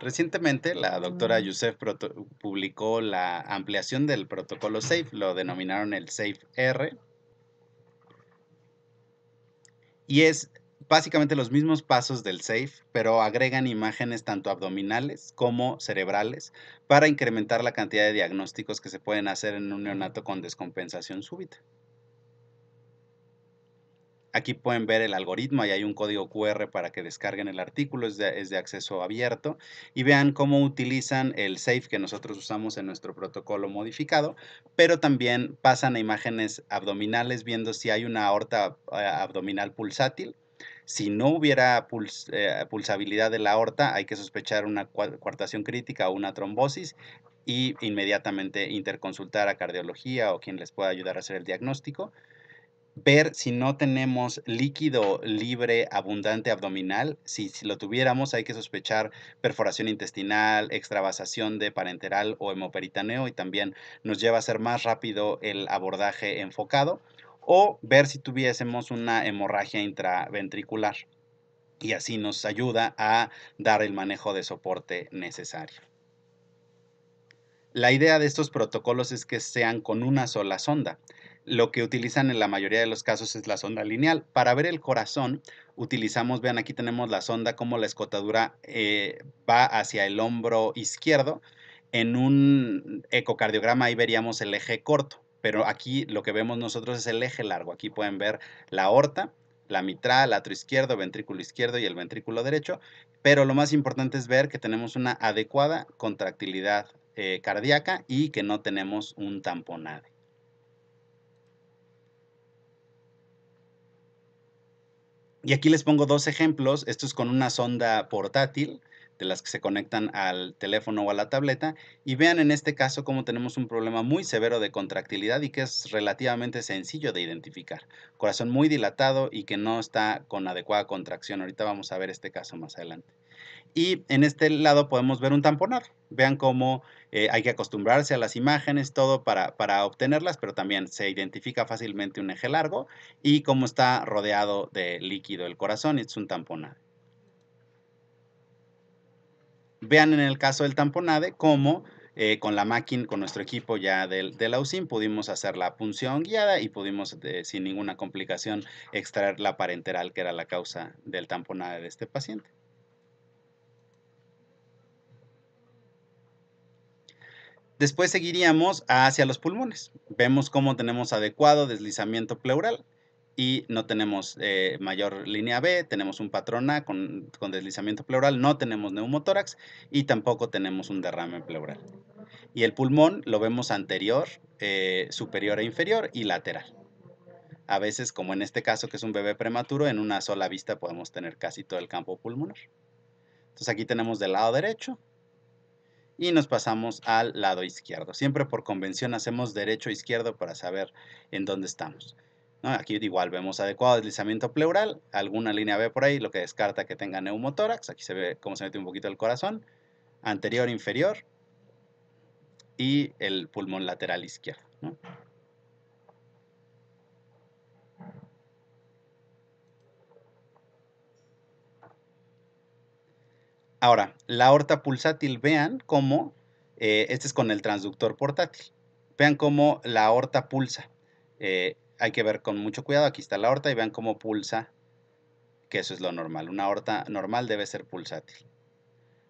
Recientemente, la doctora Youssef publicó la ampliación del protocolo SAFE, lo denominaron el SAFE-R, y es básicamente los mismos pasos del SAFE, pero agregan imágenes tanto abdominales como cerebrales para incrementar la cantidad de diagnósticos que se pueden hacer en un neonato con descompensación súbita. Aquí pueden ver el algoritmo, y hay un código QR para que descarguen el artículo, es de, acceso abierto, y vean cómo utilizan el safe que nosotros usamos en nuestro protocolo modificado, pero también pasan a imágenes abdominales viendo si hay una aorta eh, abdominal pulsátil. Si no hubiera eh, pulsabilidad de la aorta, hay que sospechar una coartación crítica o una trombosis y inmediatamente interconsultar a cardiología o quien les pueda ayudar a hacer el diagnóstico ver si no tenemos líquido libre abundante abdominal. Si, lo tuviéramos, hay que sospechar perforación intestinal, extravasación de parenteral o hemoperitaneo y también nos lleva a ser más rápido el abordaje enfocado o ver si tuviésemos una hemorragia intraventricular. Y así nos ayuda a dar el manejo de soporte necesario. La idea de estos protocolos es que sean con una sola sonda lo que utilizan en la mayoría de los casos es la sonda lineal. Para ver el corazón utilizamos, vean aquí tenemos la sonda cómo la escotadura eh, va hacia el hombro izquierdo. En un ecocardiograma ahí veríamos el eje corto, pero aquí lo que vemos nosotros es el eje largo. Aquí pueden ver la aorta, la mitral, atrio izquierdo, ventrículo izquierdo y el ventrículo derecho. Pero lo más importante es ver que tenemos una adecuada contractilidad eh, cardíaca y que no tenemos un tamponade. Y aquí les pongo dos ejemplos. Esto es con una sonda portátil de las que se conectan al teléfono o a la tableta. Y vean en este caso cómo tenemos un problema muy severo de contractilidad y que es relativamente sencillo de identificar. Corazón muy dilatado y que no está con adecuada contracción. Ahorita vamos a ver este caso más adelante. Y en este lado podemos ver un tamponado. Vean cómo eh, hay que acostumbrarse a las imágenes, todo para, obtenerlas, pero también se identifica fácilmente un eje largo y cómo está rodeado de líquido el corazón. Es un tamponado. Vean en el caso del tamponade cómo eh, con la máquina, con nuestro equipo ya del, de la pudimos hacer la punción guiada y pudimos sin ninguna complicación extraer la parenteral que era la causa del tamponade de este paciente. Después seguiríamos hacia los pulmones. Vemos cómo tenemos adecuado deslizamiento pleural y no tenemos eh, mayor línea B, tenemos un patrón A con, deslizamiento pleural, no tenemos neumotórax y tampoco tenemos un derrame pleural. Y el pulmón lo vemos anterior, eh, superior e inferior y lateral. A veces, como en este caso que es un bebé prematuro, en una sola vista podemos tener casi todo el campo pulmonar. Entonces aquí tenemos del lado derecho y nos pasamos al lado izquierdo. Siempre por convención hacemos derecho izquierdo para saber en dónde estamos. Aquí igual vemos adecuado deslizamiento pleural, alguna línea B por ahí, lo que descarta que tenga neumotórax. Aquí se ve cómo se mete un poquito el corazón. Anterior, inferior y el pulmón lateral izquierdo. Ahora, la aorta pulsátil, vean cómo, eh, este es con el transductor portátil, vean cómo la aorta pulsa. Eh, hay que ver con mucho cuidado, aquí está la aorta y vean cómo pulsa, que eso es lo normal. Una aorta normal debe ser pulsátil.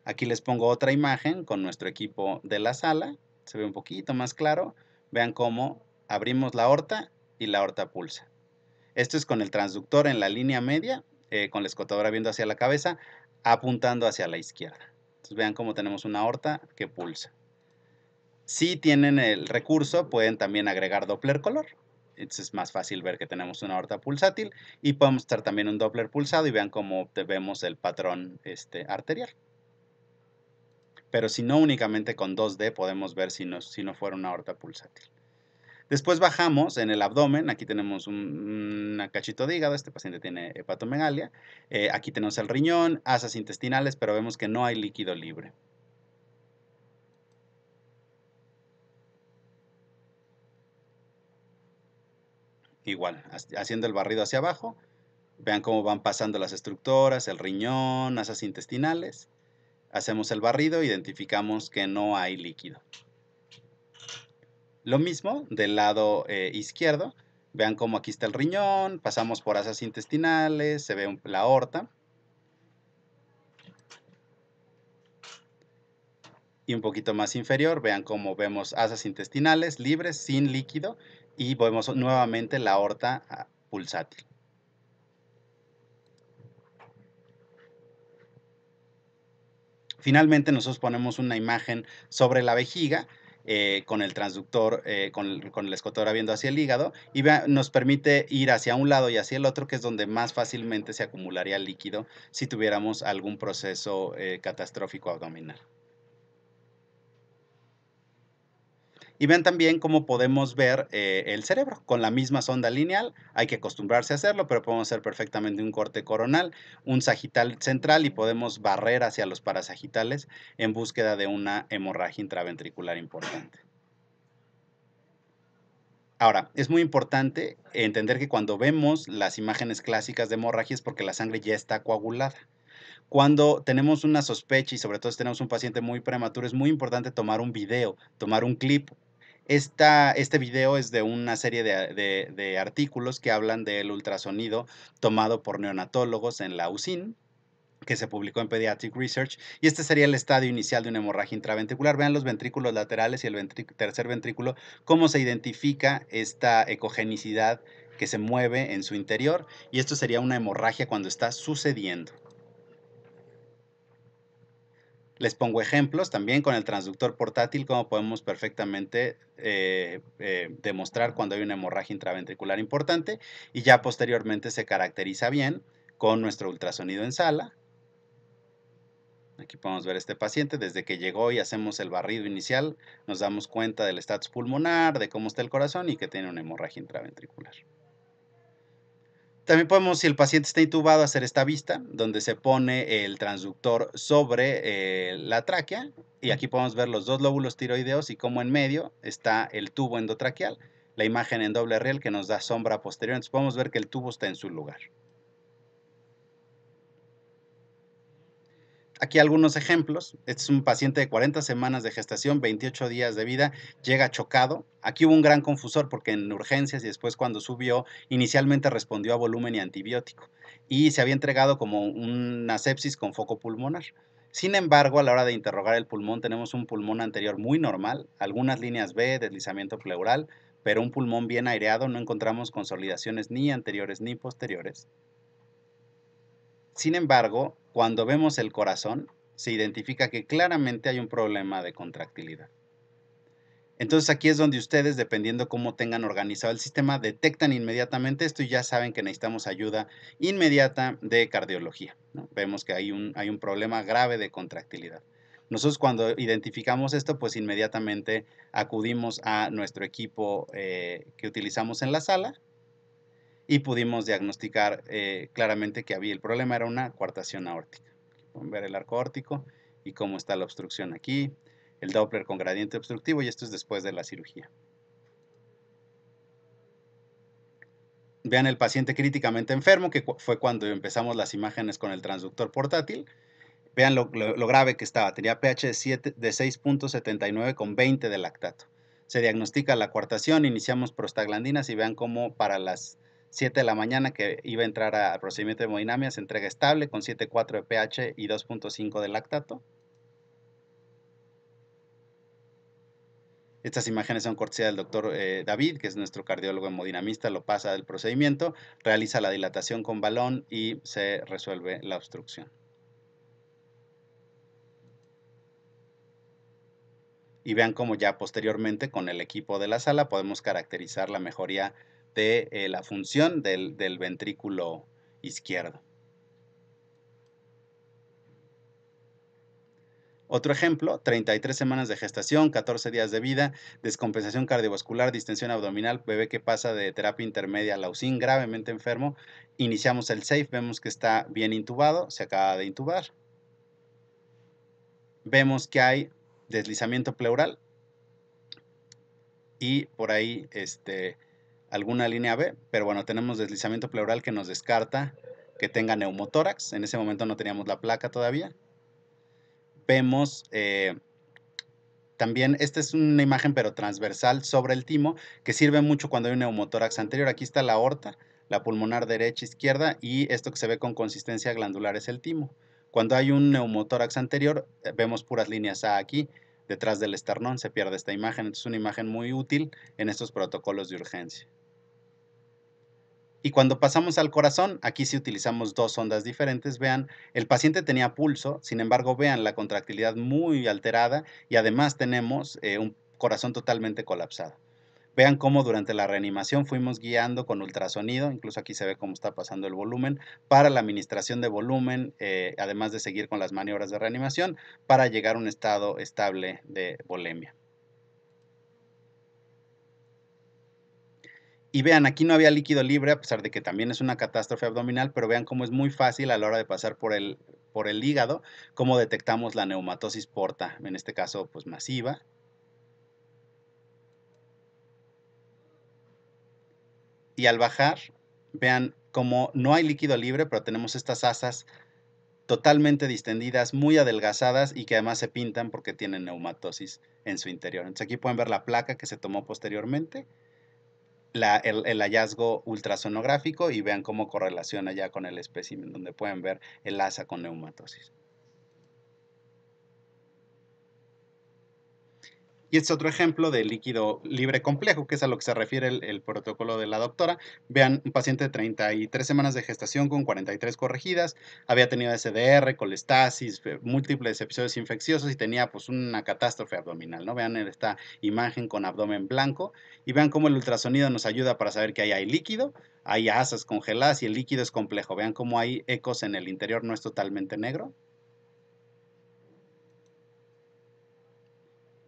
Aquí les pongo otra imagen con nuestro equipo de la sala, se ve un poquito más claro. Vean cómo abrimos la aorta y la aorta pulsa. Esto es con el transductor en la línea media eh, con la escotadora viendo hacia la cabeza, apuntando hacia la izquierda. Entonces vean cómo tenemos una aorta que pulsa. Si tienen el recurso, pueden también agregar Doppler color. Entonces es más fácil ver que tenemos una aorta pulsátil y podemos estar también un Doppler pulsado y vean cómo vemos el patrón este, arterial. Pero si no, únicamente con 2D podemos ver si no, si no fuera una aorta pulsátil. Después bajamos en el abdomen, aquí tenemos un, cachito de hígado, este paciente tiene hepatomegalia, eh, aquí tenemos el riñón, asas intestinales, pero vemos que no hay líquido libre. Igual, haciendo el barrido hacia abajo, vean cómo van pasando las estructuras, el riñón, asas intestinales. Hacemos el barrido, identificamos que no hay líquido. Lo mismo del lado eh, izquierdo. Vean cómo aquí está el riñón, pasamos por asas intestinales, se ve la aorta. Y un poquito más inferior, vean cómo vemos asas intestinales libres, sin líquido, y vemos nuevamente la aorta ah, pulsátil. Finalmente nosotros ponemos una imagen sobre la vejiga eh, con el transductor, eh, con, el escotor viendo hacia el hígado y nos permite ir hacia un lado y hacia el otro, que es donde más fácilmente se acumularía líquido si tuviéramos algún proceso eh, catastrófico abdominal. Y ven también cómo podemos ver eh, el cerebro. Con la misma sonda lineal hay que acostumbrarse a hacerlo, pero podemos hacer perfectamente un corte coronal, un sagital central y podemos barrer hacia los parasagitales en búsqueda de una hemorragia intraventricular importante. Ahora, es muy importante entender que cuando vemos las imágenes clásicas de hemorragia es porque la sangre ya está coagulada cuando tenemos una sospecha y sobre todo si tenemos un paciente muy prematuro, es muy importante tomar un video, tomar un clip este video es de una serie de, artículos que hablan del ultrasonido tomado por neonatólogos en la USIN, que se publicó en Pediatric Research, y este sería el estadio inicial de una hemorragia intraventricular. Vean los ventrículos laterales y el tercer ventrículo, cómo se identifica esta ecogenicidad que se mueve en su interior, y esto sería una hemorragia cuando está sucediendo. Les pongo ejemplos también con el transductor portátil, como podemos perfectamente eh, eh, demostrar cuando hay una hemorragia intraventricular importante y ya posteriormente se caracteriza bien con nuestro ultrasonido en sala. Aquí podemos ver este paciente, desde que llegó y hacemos el barrido inicial, nos damos cuenta del estatus pulmonar, de cómo está el corazón y que tiene una hemorragia intraventricular. También podemos, si el paciente está intubado, hacer esta vista, donde se pone el transductor sobre eh, la tráquea. Y aquí podemos ver los dos lóbulos tiroideos y cómo en medio está el tubo endotraqueal, la imagen en doble real que nos da sombra posterior. Entonces podemos ver que el tubo está en su lugar. Aquí algunos ejemplos. Este es un paciente de 40 semanas de gestación, 28 días de vida, llega chocado. Aquí hubo un gran confusor porque en urgencias y después cuando subió, inicialmente respondió a volumen y antibiótico y se había entregado como una sepsis con foco pulmonar. Sin embargo, a la hora de interrogar el pulmón, tenemos un pulmón anterior muy normal, algunas líneas B, deslizamiento pleural, pero un pulmón bien aireado, no encontramos consolidaciones ni anteriores ni posteriores. Sin embargo, cuando vemos el corazón, se identifica que claramente hay un problema de contractilidad. Entonces aquí es donde ustedes, dependiendo cómo tengan organizado el sistema, detectan inmediatamente esto y ya saben que necesitamos ayuda inmediata de cardiología. Vemos que hay un, hay un problema grave de contractilidad. Nosotros cuando identificamos esto, pues inmediatamente acudimos a nuestro equipo eh, que utilizamos en la sala, y pudimos diagnosticar eh, claramente que había el problema, era una coartación aórtica. Pueden ver el arco órtico y cómo está la obstrucción aquí, el Doppler con gradiente obstructivo y esto es después de la cirugía. Vean el paciente críticamente enfermo, que fue cuando empezamos las imágenes con el transductor portátil. Vean lo, grave que estaba, tenía pH de, de 6.79 con 20 de lactato. Se diagnostica la coartación, iniciamos prostaglandinas y vean cómo para las 7 de la mañana que iba a entrar al procedimiento de hemodinamia, se entrega estable con 7.4 de pH y 2.5 de lactato. Estas imágenes son cortesía del doctor eh, David, que es nuestro cardiólogo hemodinamista, lo pasa del procedimiento, realiza la dilatación con balón y se resuelve la obstrucción. Y vean cómo ya posteriormente con el equipo de la sala podemos caracterizar la mejoría de eh, la función del, ventrículo izquierdo. Otro ejemplo, 33 semanas de gestación, 14 días de vida, descompensación cardiovascular, distensión abdominal, bebé que pasa de terapia intermedia a lausin, gravemente enfermo. Iniciamos el SAFE, vemos que está bien intubado, se acaba de intubar. Vemos que hay deslizamiento pleural y por ahí este, alguna línea B, pero bueno, tenemos deslizamiento pleural que nos descarta que tenga neumotórax. En ese momento no teníamos la placa todavía. Vemos eh, también, esta es una imagen pero transversal sobre el timo que sirve mucho cuando hay un neumotórax anterior. Aquí está la aorta, la pulmonar derecha, izquierda y esto que se ve con consistencia glandular es el timo. Cuando hay un neumotórax anterior, eh, vemos puras líneas A aquí, detrás del esternón se pierde esta imagen. Es una imagen muy útil en estos protocolos de urgencia. Y cuando pasamos al corazón, aquí si utilizamos dos ondas diferentes. Vean, el paciente tenía pulso, sin embargo, vean la contractilidad muy alterada y además tenemos eh, un corazón totalmente colapsado. Vean cómo durante la reanimación fuimos guiando con ultrasonido, incluso aquí se ve cómo está pasando el volumen, para la administración de volumen, eh, además de seguir con las maniobras de reanimación, para llegar a un estado estable de volemia. Y vean, aquí no había líquido libre, a pesar de que también es una catástrofe abdominal, pero vean cómo es muy fácil a la hora de pasar por el, por el hígado, cómo detectamos la neumatosis porta, en este caso pues masiva. Y al bajar, vean cómo no hay líquido libre, pero tenemos estas asas totalmente distendidas, muy adelgazadas y que además se pintan porque tienen neumatosis en su interior. Entonces aquí pueden ver la placa que se tomó posteriormente el, el, hallazgo ultrasonográfico y vean cómo correlaciona ya con el espécimen, donde pueden ver el asa con neumatosis. Y es este otro ejemplo de líquido libre complejo, que es a lo que se refiere el, protocolo de la doctora. Vean, un paciente de 33 semanas de gestación con 43 corregidas, había tenido SDR, colestasis, eh, múltiples episodios infecciosos y tenía pues una catástrofe abdominal, ¿no? Vean esta imagen con abdomen blanco y vean cómo el ultrasonido nos ayuda para saber que ahí hay líquido, hay asas congeladas y el líquido es complejo. Vean cómo hay ecos en el interior, no es totalmente negro.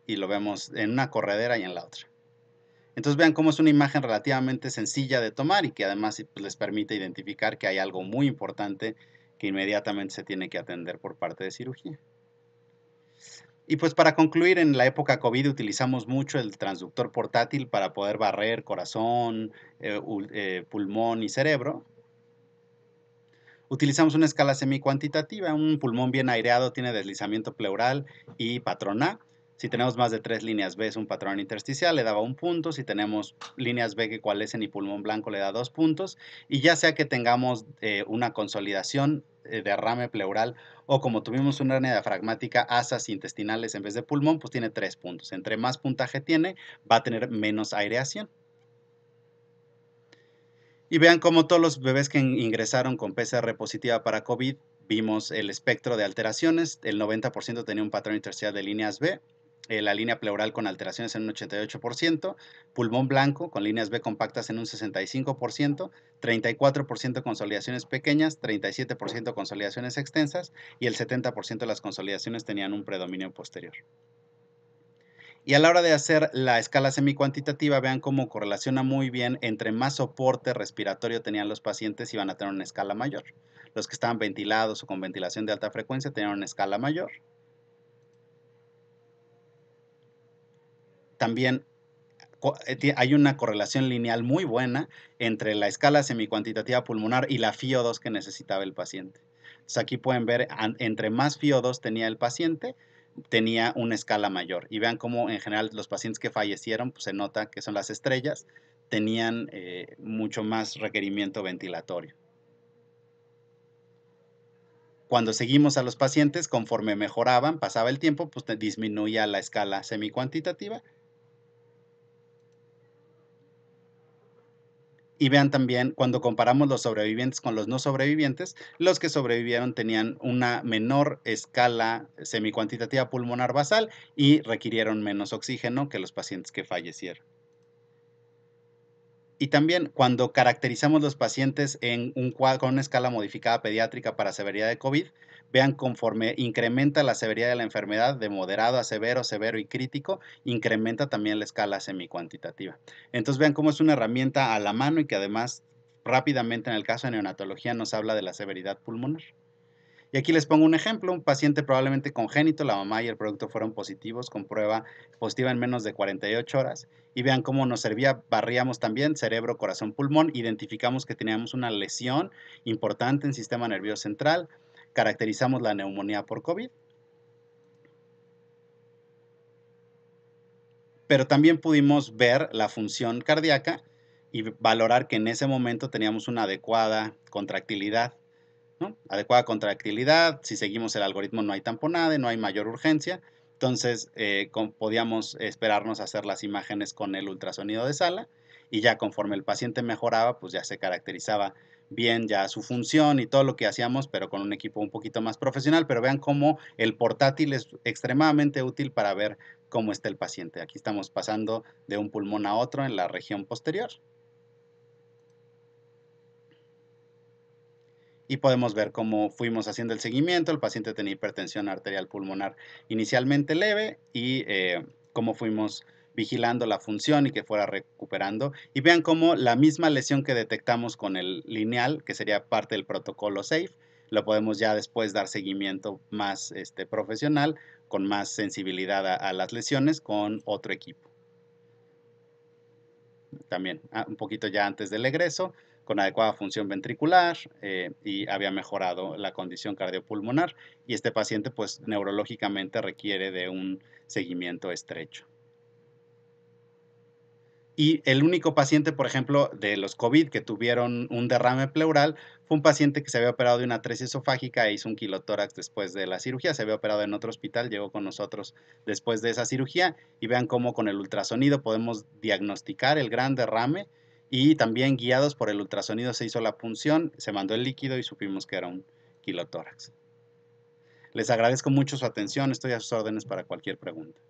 y lo vemos en una corredera y en la otra. Entonces vean cómo es una imagen relativamente sencilla de tomar y que además pues, les permite identificar que hay algo muy importante que inmediatamente se tiene que atender por parte de cirugía. Y pues para concluir, en la época COVID utilizamos mucho el transductor portátil para poder barrer corazón, eh, eh, pulmón y cerebro. Utilizamos una escala semicuantitativa, un pulmón bien aireado tiene deslizamiento pleural y patrona si tenemos más de tres líneas B es un patrón intersticial, le daba un punto. Si tenemos líneas B que cualecen y pulmón blanco, le da dos puntos. Y ya sea que tengamos eh, una consolidación, eh, de derrame pleural, o como tuvimos una hernia diafragmática, asas intestinales en vez de pulmón, pues tiene tres puntos. Entre más puntaje tiene, va a tener menos aireación. Y vean cómo todos los bebés que ingresaron con PCR positiva para COVID, vimos el espectro de alteraciones. El 90% tenía un patrón intersticial de líneas B, eh, la línea pleural con alteraciones en un 88%, pulmón blanco con líneas B compactas en un 65%, 34% consolidaciones pequeñas, 37% consolidaciones extensas y el 70% de las consolidaciones tenían un predominio posterior. Y a la hora de hacer la escala semicuantitativa, vean cómo correlaciona muy bien entre más soporte respiratorio tenían los pacientes y van a tener una escala mayor. Los que estaban ventilados o con ventilación de alta frecuencia tenían una escala mayor. también eh, hay una correlación lineal muy buena entre la escala semicuantitativa pulmonar y la FIO2 que necesitaba el paciente. aquí pueden ver, entre más FIO2 tenía el paciente, tenía una escala mayor. Y vean cómo en general los pacientes que fallecieron, pues se nota que son las estrellas, tenían eh, mucho más requerimiento ventilatorio. Cuando seguimos a los pacientes, conforme mejoraban, pasaba el tiempo, pues disminuía la escala semicuantitativa Y vean también, cuando comparamos los sobrevivientes con los no sobrevivientes, los que sobrevivieron tenían una menor escala semicuantitativa pulmonar basal y requirieron menos oxígeno que los pacientes que fallecieron. Y también cuando caracterizamos los pacientes en con una escala modificada pediátrica para severidad de COVID, Vean, conforme incrementa la severidad de la enfermedad, de moderado a severo, severo y crítico, incrementa también la escala semicuantitativa. Entonces vean cómo es una herramienta a la mano y que además rápidamente en el caso de neonatología nos habla de la severidad pulmonar. Y aquí les pongo un ejemplo, un paciente probablemente congénito, la mamá y el producto fueron positivos con prueba positiva en menos de 48 horas y vean cómo nos servía, barríamos también cerebro, corazón, pulmón, identificamos que teníamos una lesión importante en sistema nervioso central, caracterizamos la neumonía por COVID. Pero también pudimos ver la función cardíaca y valorar que en ese momento teníamos una adecuada contractilidad. Adecuada contractilidad, si seguimos el algoritmo no hay tamponade, no hay mayor urgencia. Entonces eh, podíamos esperarnos hacer las imágenes con el ultrasonido de sala y ya conforme el paciente mejoraba, pues ya se caracterizaba bien ya su función y todo lo que hacíamos, pero con un equipo un poquito más profesional. Pero vean cómo el portátil es extremadamente útil para ver cómo está el paciente. Aquí estamos pasando de un pulmón a otro en la región posterior. y podemos ver cómo fuimos haciendo el seguimiento. El paciente tenía hipertensión arterial pulmonar inicialmente leve y eh, cómo fuimos vigilando la función y que fuera recuperando. Y vean cómo la misma lesión que detectamos con el lineal, que sería parte del protocolo SAFE, lo podemos ya después dar seguimiento más este, profesional, con más sensibilidad a, las lesiones, con otro equipo. También, ah, un poquito ya antes del egreso, con adecuada función ventricular eh, y había mejorado la condición cardiopulmonar y este paciente pues neurológicamente requiere de un seguimiento estrecho. Y el único paciente, por ejemplo, de los COVID que tuvieron un derrame pleural fue un paciente que se había operado de una atresia esofágica e hizo un kilotórax después de la cirugía. Se había operado en otro hospital, llegó con nosotros después de esa cirugía y vean cómo con el ultrasonido podemos diagnosticar el gran derrame y también guiados por el ultrasonido se hizo la punción, se mandó el líquido y supimos que era un kilotórax. Les agradezco mucho su atención, estoy a sus órdenes para cualquier pregunta.